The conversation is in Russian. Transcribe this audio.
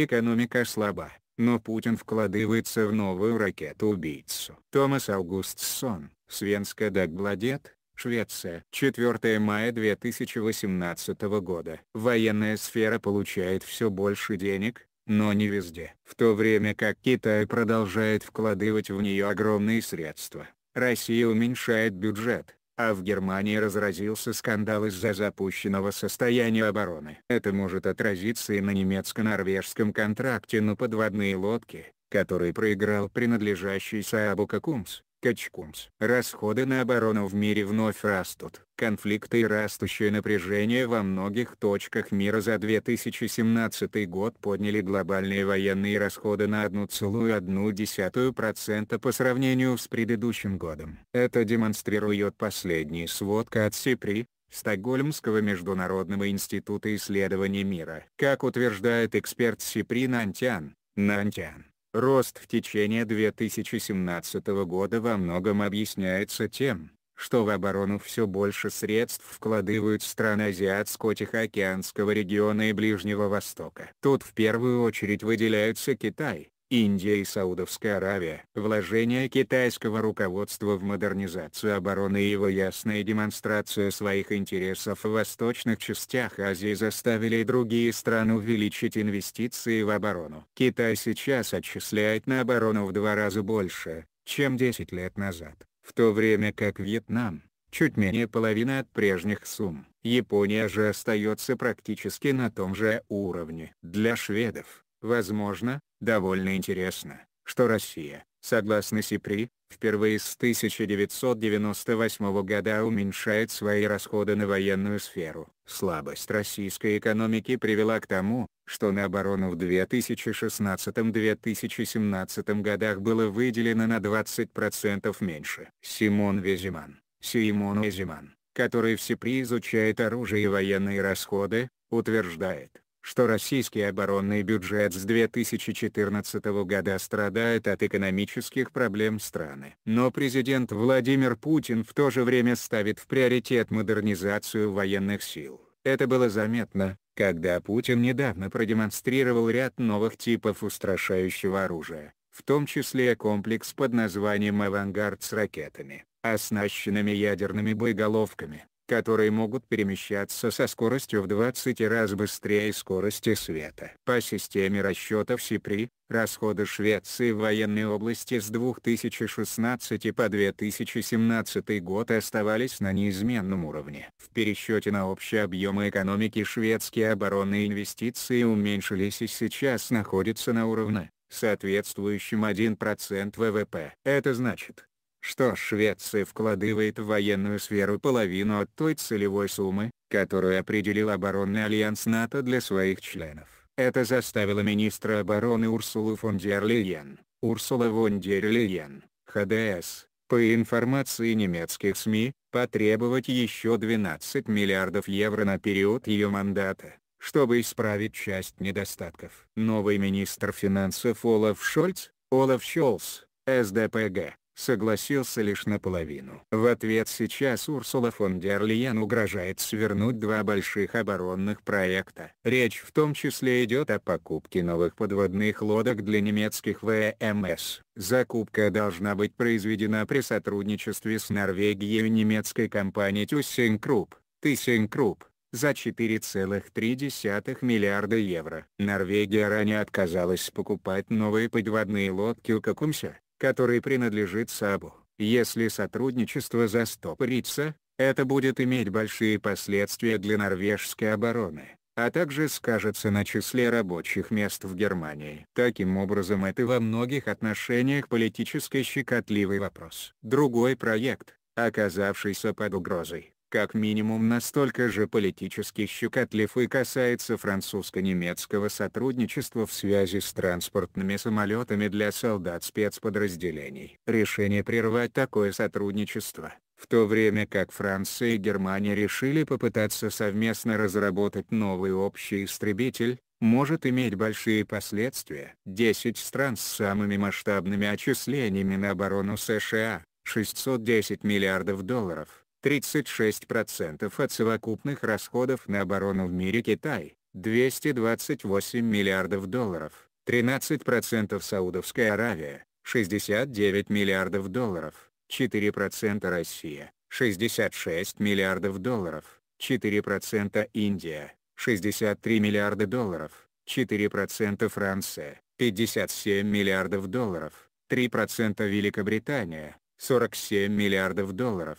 Экономика слаба, но Путин вкладывается в новую ракету-убийцу. Томас Аугустсон, Свенска Дагбладет, Швеция. 4 мая 2018 года. Военная сфера получает все больше денег, но не везде. В то время как Китай продолжает вкладывать в нее огромные средства, Россия уменьшает бюджет а в Германии разразился скандал из-за запущенного состояния обороны. Это может отразиться и на немецко-норвежском контракте на подводные лодки, который проиграл принадлежащий Саабу Какумс. Качкумс. Расходы на оборону в мире вновь растут. Конфликты и растущее напряжение во многих точках мира за 2017 год подняли глобальные военные расходы на 1,1% по сравнению с предыдущим годом. Это демонстрирует последний сводка от СИПРИ, Стокгольмского международного института исследований мира. Как утверждает эксперт Сипри Нантян, Нантян Рост в течение 2017 года во многом объясняется тем, что в оборону все больше средств вкладывают страны Азиатско-Тихоокеанского региона и Ближнего Востока. Тут в первую очередь выделяются Китай, Индия и Саудовская Аравия. Вложение китайского руководства в модернизацию обороны и его ясная демонстрация своих интересов в восточных частях Азии заставили и другие страны увеличить инвестиции в оборону. Китай сейчас отчисляет на оборону в два раза больше, чем 10 лет назад, в то время как Вьетнам – чуть менее половины от прежних сумм. Япония же остается практически на том же уровне. Для шведов, Возможно, довольно интересно, что Россия, согласно СИПРИ, впервые с 1998 года уменьшает свои расходы на военную сферу. Слабость российской экономики привела к тому, что на оборону в 2016-2017 годах было выделено на 20% меньше. Симон Везиман, Симон Везиман, который в СИПРИ изучает оружие и военные расходы, утверждает, что российский оборонный бюджет с 2014 года страдает от экономических проблем страны. Но президент Владимир Путин в то же время ставит в приоритет модернизацию военных сил. Это было заметно, когда Путин недавно продемонстрировал ряд новых типов устрашающего оружия, в том числе комплекс под названием «Авангард» с ракетами, оснащенными ядерными боеголовками, которые могут перемещаться со скоростью в 20 раз быстрее скорости света. По системе расчетов СИПРИ, расходы Швеции в военной области с 2016 по 2017 год оставались на неизменном уровне. В пересчете на общие объемы экономики шведские оборонные инвестиции уменьшились и сейчас находятся на уровне соответствующим 1% ВВП. Это значит, что Швеция вкладывает в военную сферу половину от той целевой суммы, которую определил оборонный альянс НАТО для своих членов. Это заставило министра обороны Урсулу фон дер Лиен, Урсула фон дер Лиен, ХДС, по информации немецких СМИ, потребовать еще 12 миллиардов евро на период ее мандата, чтобы исправить часть недостатков. Новый министр финансов Олаф Шольц, Олаф Шольц, СДПГ, согласился лишь наполовину. В ответ сейчас Урсула фон дер Лиен угрожает свернуть два больших оборонных проекта. Речь в том числе идет о покупке новых подводных лодок для немецких ВМС. Закупка должна быть произведена при сотрудничестве с Норвегией и немецкой компанией ThyssenKrupp. ThyssenKrupp за 4,3 миллиарда евро. Норвегия ранее отказалась покупать новые подводные лодки у Кокумся, который принадлежит САБУ. Если сотрудничество застопорится, это будет иметь большие последствия для норвежской обороны, а также скажется на числе рабочих мест в Германии. Таким образом это во многих отношениях политически щекотливый вопрос. Другой проект, оказавшийся под угрозой, как минимум настолько же политически щекотлив и касается французско-немецкого сотрудничества в связи с транспортными самолетами для солдат спецподразделений. Решение прервать такое сотрудничество, в то время как Франция и Германия решили попытаться совместно разработать новый общий истребитель, может иметь большие последствия. 10 стран с самыми масштабными отчислениями на оборону США, 610 миллиардов долларов, 36% от совокупных расходов на оборону в мире Китай, 228 миллиардов долларов, 13% Саудовская Аравия, 69 миллиардов долларов, 4% Россия, 66 миллиардов долларов, 4% Индия, 63 миллиарда долларов, 4% Франция, 57 миллиардов долларов, 3% Великобритания, 47 миллиардов долларов,